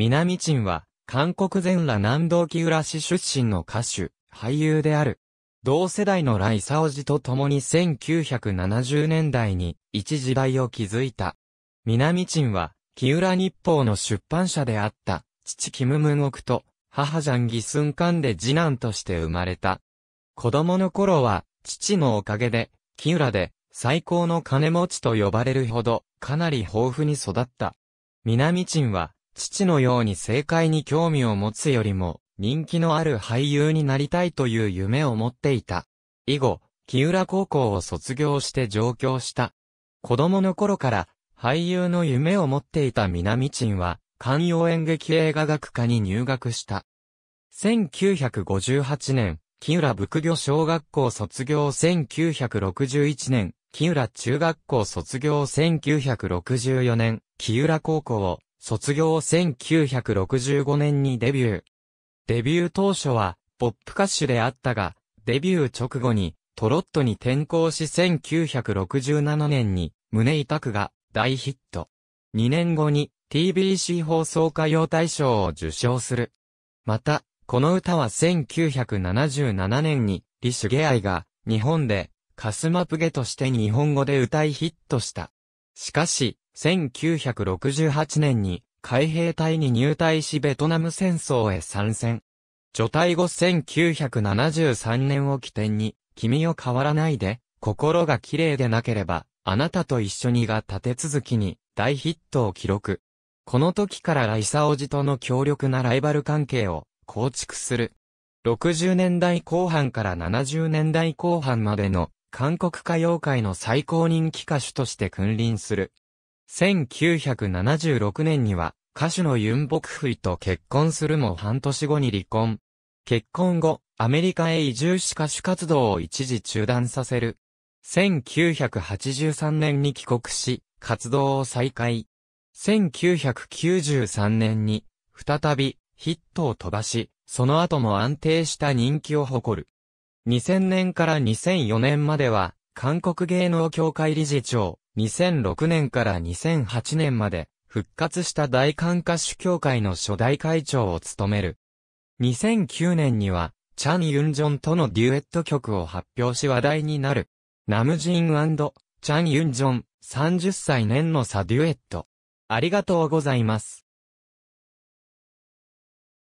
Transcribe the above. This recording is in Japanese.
南鎮は、韓国全羅南道木浦市出身の歌手、俳優である。同世代のライサオジと共に1970年代に一時代を築いた。南鎮は、木浦日報の出版社であった、父キムムンオクと、母ジャンギスンカンで次男として生まれた。子供の頃は、父のおかげで、木浦で、最高の金持ちと呼ばれるほど、かなり豊富に育った。南鎮は、父のように政界に興味を持つよりも、人気のある俳優になりたいという夢を持っていた。以後、木浦高校を卒業して上京した。子供の頃から俳優の夢を持っていた南鎮は、関容演劇映画学科に入学した。1958年、木浦仏魚小学校卒業1961年、木浦中学校卒業1964年、木浦高校を卒業1965年にデビュー。デビュー当初は、ポップ歌手であったが、デビュー直後に、トロットに転校し1967年に、胸痛くが大ヒット。2年後に TBC 放送歌謡大賞を受賞する。また、この歌は1977年に、リシュゲアイが、日本で、カスマプゲとして日本語で歌いヒットした。しかし、1968年に海兵隊に入隊しベトナム戦争へ参戦。除隊後1973年を起点に、君を変わらないで、心が綺麗でなければ、あなたと一緒にが立て続きに大ヒットを記録。この時からライサオジとの強力なライバル関係を構築する。60年代後半から70年代後半までの韓国歌謡界の最高人気歌手として君臨する。1976年には、歌手のユン・ボクフイと結婚するも半年後に離婚。結婚後、アメリカへ移住し歌手活動を一時中断させる。1983年に帰国し、活動を再開。1993年に、再び、ヒットを飛ばし、その後も安定した人気を誇る。2000年から2004年までは、韓国芸能協会理事長、2006年から2008年まで、復活した大韓歌手協会の初代会長を務める。2009年には、チャン・ユンジョンとのデュエット曲を発表し話題になる。ナムジンチャン・ユンジョン、30歳年の差デュエット。ありがとうございます。